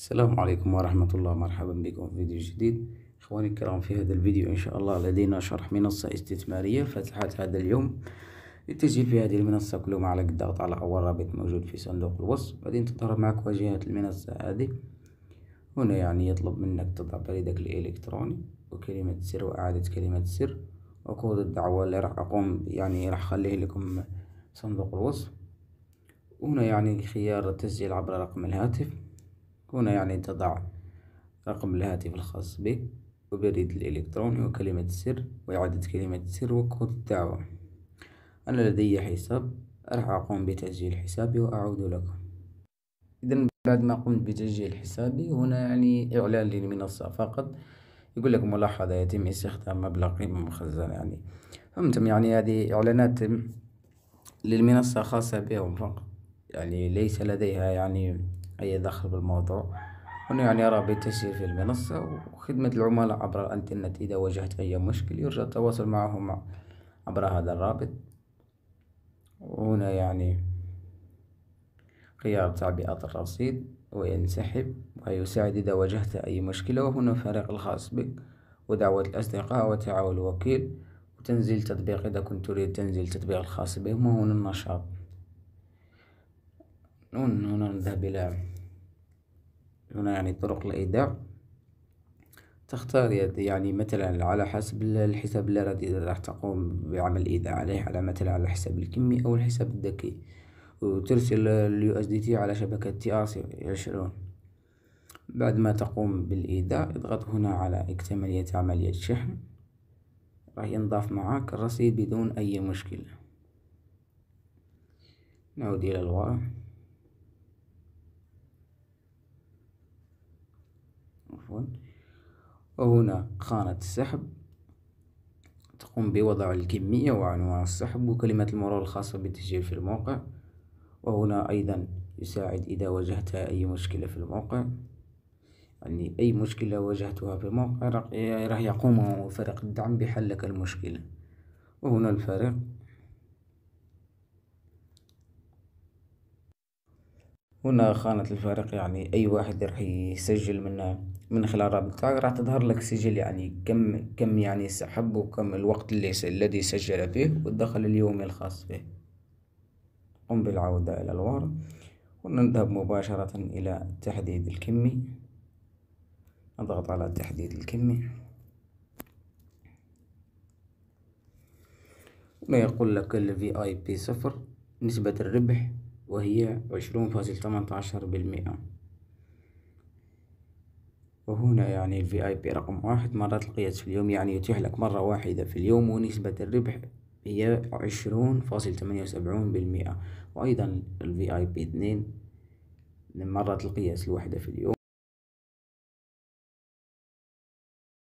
السلام عليكم ورحمة الله مرحبا بكم في فيديو جديد إخواني الكرام في هذا الفيديو إن شاء الله لدينا شرح منصة استثمارية فتحت هذا اليوم للتسجيل في هذه المنصة كل ما عليك الضغط على أول رابط موجود في صندوق الوصف بعدين تظهر معك واجهة المنصة هذه هنا يعني يطلب منك تضع بريدك الإلكتروني وكلمة سر وإعادة كلمة سر وكود الدعوة اللي راح أقوم يعني راح أخليه لكم صندوق الوصف هنا يعني خيار التسجيل عبر رقم الهاتف هنا يعني تضع رقم الهاتف الخاص به وبريد الإلكتروني وكلمة السر وإعادة كلمة السر وكود الدعوة أنا لدي حساب راح أقوم بتسجيل حسابي وأعود لكم إذا بعد ما قمت بتسجيل حسابي هنا يعني إعلان للمنصة فقط يقول لك ملاحظة يتم استخدام مبلغ قيمة مخزنة يعني فهمتم يعني هذه إعلانات للمنصة خاصة بهم فقط يعني ليس لديها يعني أي دخل بالموضوع أنه يعني يرى في المنصة وخدمة العملاء عبر الإنترنت إذا واجهت أي مشكل يرجى التواصل معهم عبر هذا الرابط وهنا يعني خيار تعبئة الرصيد وينسحب ويساعد إذا واجهت أي مشكلة وهنا الفريق الخاص بك ودعوة الأصدقاء وتعاون الوكيل وتنزيل تطبيق إذا كنت تريد تنزيل تطبيق الخاص بهم وهنا النشاط نون هنا نذهب إلى هنا يعني طرق الإيداع تختار يعني مثلا على حسب الحساب الذي راح تقوم بعمل إيداع عليه على مثلا على الحساب الكمي أو الحساب الذكي وترسل اليو اس دي تي على شبكة تي ار سي عشرون بعد ما تقوم بالإيداع اضغط هنا على اكتمالية عملية الشحن راح ينضاف معك الرصيد بدون أي مشكلة نعود إلى الورق عفوا وهنا خانة السحب تقوم بوضع الكمية وعنوان السحب وكلمة المرور الخاصة بالتسجيل في الموقع وهنا أيضا يساعد إذا واجهت أي مشكلة في الموقع يعني أي مشكلة واجهتها في الموقع راح يقوم فريق الدعم بحل لك المشكلة وهنا الفريق هنا خانة الفارق يعني أي واحد راح يسجل من من خلال رابط راح تظهر لك سجل يعني كم كم يعني سحب وكم الوقت اللي الذي سجل فيه والدخل اليومي الخاص به قم بالعودة إلى الورق ونذهب مباشرة إلى تحديد الكمي نضغط على تحديد الكمي يقول لك اي بي صفر نسبة الربح وهي عشرون فاصل عشر بالمئة وهنا يعني الفي اي بي رقم واحد مرات القياس في اليوم يعني يتيح لك مرة واحدة في اليوم ونسبة الربح هي عشرون فاصل ثمانية وسبعون بالمئة وأيضا الفي اي بي اثنين مرات القياس الواحدة في اليوم